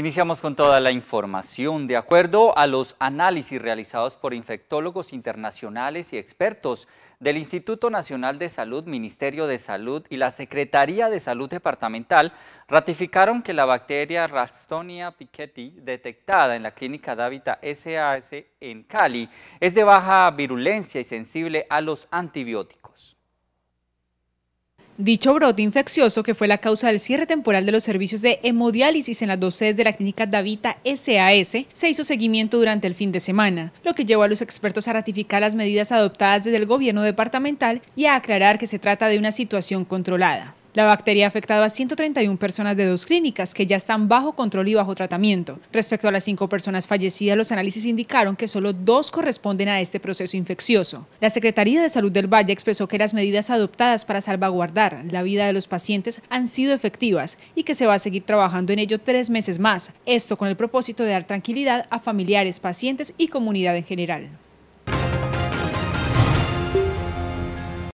Iniciamos con toda la información. De acuerdo a los análisis realizados por infectólogos internacionales y expertos del Instituto Nacional de Salud, Ministerio de Salud y la Secretaría de Salud Departamental, ratificaron que la bacteria Rastonia Piketty, detectada en la clínica Dávita SAS en Cali, es de baja virulencia y sensible a los antibióticos. Dicho brote infeccioso, que fue la causa del cierre temporal de los servicios de hemodiálisis en las dos sedes de la clínica Davita SAS, se hizo seguimiento durante el fin de semana, lo que llevó a los expertos a ratificar las medidas adoptadas desde el gobierno departamental y a aclarar que se trata de una situación controlada. La bacteria ha afectado a 131 personas de dos clínicas que ya están bajo control y bajo tratamiento. Respecto a las cinco personas fallecidas, los análisis indicaron que solo dos corresponden a este proceso infeccioso. La Secretaría de Salud del Valle expresó que las medidas adoptadas para salvaguardar la vida de los pacientes han sido efectivas y que se va a seguir trabajando en ello tres meses más, esto con el propósito de dar tranquilidad a familiares, pacientes y comunidad en general.